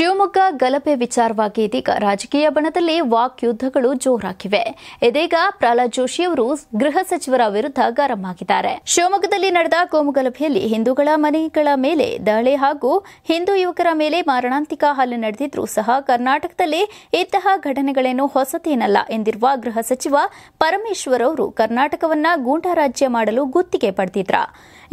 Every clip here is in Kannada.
ಶಿವಮೊಗ್ಗ ಗಲಭೆ ವಿಚಾರವಾಗಿ ಇದೀಗ ರಾಜಕೀಯ ಬಣದಲ್ಲಿ ವಾಕ್ಯುದ್ಧಗಳು ಜೋರಾಗಿವೆ ಇದೀಗ ಪ್ರಹ್ಲಾದ್ ಜೋಶಿ ಅವರು ಗೃಹ ಸಚಿವರ ವಿರುದ್ಧ ಗರಂ ಆಗಿದ್ದಾರೆ ಶಿವಮೊಗ್ಗದಲ್ಲಿ ನಡೆದ ಕೋಮು ಗಲಭೆಯಲ್ಲಿ ಹಿಂದೂಗಳ ಮನೆಗಳ ಮೇಲೆ ದಾಳಿ ಹಾಗೂ ಹಿಂದೂ ಯುವಕರ ಮೇಲೆ ಮಾರಣಾಂತಿಕ ಹಲ್ಲೆ ನಡೆದಿದ್ರೂ ಸಹ ಕರ್ನಾಟಕದಲ್ಲಿ ಇಂತಹ ಘಟನೆಗಳೇನು ಹೊಸತೇನಲ್ಲ ಎಂದಿರುವ ಗೃಹ ಸಚಿವ ಪರಮೇಶ್ವರ್ ಅವರು ಕರ್ನಾಟಕವನ್ನ ಗೂಂಡಾ ರಾಜ್ಯ ಮಾಡಲು ಗುತ್ತಿಗೆ ಪಡೆದಿದ್ರ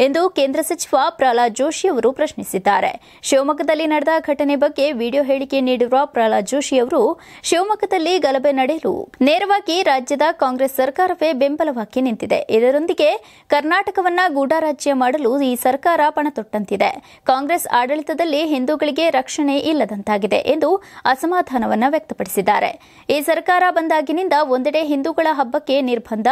ಎಂದು ಕೇಂದ್ರ ಸಚಿವ ಪ್ರಹ್ಲಾದ್ ಜೋಶಿ ಅವರು ಪ್ರಶ್ನಿಸಿದ್ದಾರೆ ಶಿವಮೊಗ್ಗದಲ್ಲಿ ನಡೆದ ಘಟನೆ ಬಗ್ಗೆ ವಿಡಿಯೋ ಹೇಳಿಕೆ ನೀಡಿರುವ ಪ್ರಹ್ಲಾದ್ ಜೋಶಿ ಅವರು ಶಿವಮೊಗ್ಗದಲ್ಲಿ ಗಲಭೆ ನಡೆಯಲು ನೇರವಾಗಿ ರಾಜ್ಯದ ಕಾಂಗ್ರೆಸ್ ಸರ್ಕಾರವೇ ಬೆಂಬಲವಾಗಿ ನಿಂತಿದೆ ಇದರೊಂದಿಗೆ ಕರ್ನಾಟಕವನ್ನ ಗೂಢಾರಾಜ್ಯ ಮಾಡಲು ಈ ಸರ್ಕಾರ ಪಣತೊಟ್ಟಂತಿದೆ ಕಾಂಗ್ರೆಸ್ ಆಡಳಿತದಲ್ಲಿ ಹಿಂದೂಗಳಿಗೆ ರಕ್ಷಣೆ ಇಲ್ಲದಂತಾಗಿದೆ ಎಂದು ಅಸಮಾಧಾನವನ್ನ ವ್ಯಕ್ತಪಡಿಸಿದ್ದಾರೆ ಈ ಸರ್ಕಾರ ಬಂದಾಗಿನಿಂದ ಒಂದೆಡೆ ಹಿಂದೂಗಳ ಹಬ್ಬಕ್ಕೆ ನಿರ್ಬಂಧ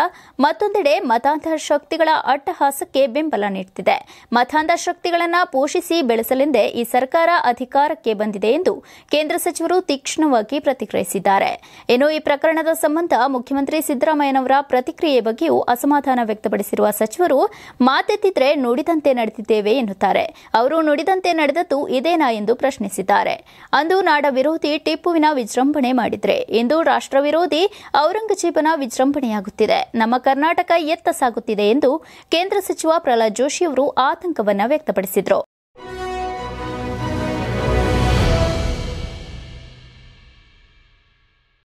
ಮತ್ತೊಂದೆಡೆ ಮತಾಂಧ ಶಕ್ತಿಗಳ ಅಟ್ಟಹಾಸಕ್ಕೆ ಬೆಂಬಲ ನೀಡುತ್ತಿದೆ ಮತಾಂಧ ಶಕ್ತಿಗಳನ್ನು ಪೋಷಿಸಿ ಬೆಳೆಸಲೆಂದೇ ಈ ಸರ್ಕಾರ ಅಧಿಕಾರಕ್ಕೆ ಬಂದಿದೆ ಎಂದು ಕೇಂದ್ರ ಸಚಿವರು ತೀಕ್ಷ್ಣವಾಗಿ ಪ್ರತಿಕ್ರಿಯಿಸಿದ್ದಾರೆ ಇನ್ನು ಈ ಪ್ರಕರಣದ ಸಂಬಂಧ ಮುಖ್ಯಮಂತ್ರಿ ಸಿದ್ದರಾಮಯ್ಯನವರ ಪ್ರತಿಕ್ರಿಯೆ ಬಗ್ಗೆಯೂ ಅಸಮಾಧಾನ ವ್ಯಕ್ತಪಡಿಸಿರುವ ಸಚಿವರು ಮಾತೆತ್ತಿದ್ರೆ ನುಡಿದಂತೆ ನಡೆದಿದ್ದೇವೆ ಎನ್ನುತ್ತಾರೆ ಅವರು ನುಡಿದಂತೆ ನಡೆದದ್ದು ಇದೇನಾ ಎಂದು ಪ್ರಶ್ನಿಸಿದ್ದಾರೆ ಅಂದು ನಾಡ ವಿರೋಧಿ ಟಿಪ್ಪುವಿನ ವಿಜೃಂಭಣೆ ಮಾಡಿದ್ರೆ ಇಂದು ರಾಷ್ಟ್ರ ವಿರೋಧಿ ಔರಂಗಜೇಬನ ವಿಜೃಂಭಣೆಯಾಗುತ್ತಿದೆ ನಮ್ಮ ಕರ್ನಾಟಕ ಎತ್ತ ಸಾಗುತ್ತಿದೆ ಎಂದು ಕೇಂದ್ರ ಸಚಿವ ಪ್ರಹ್ಲಾದ್ ಜೋಶಿ ಅವರು ಆತಂಕವನ್ನು ವ್ಯಕ್ತಪಡಿಸಿದರು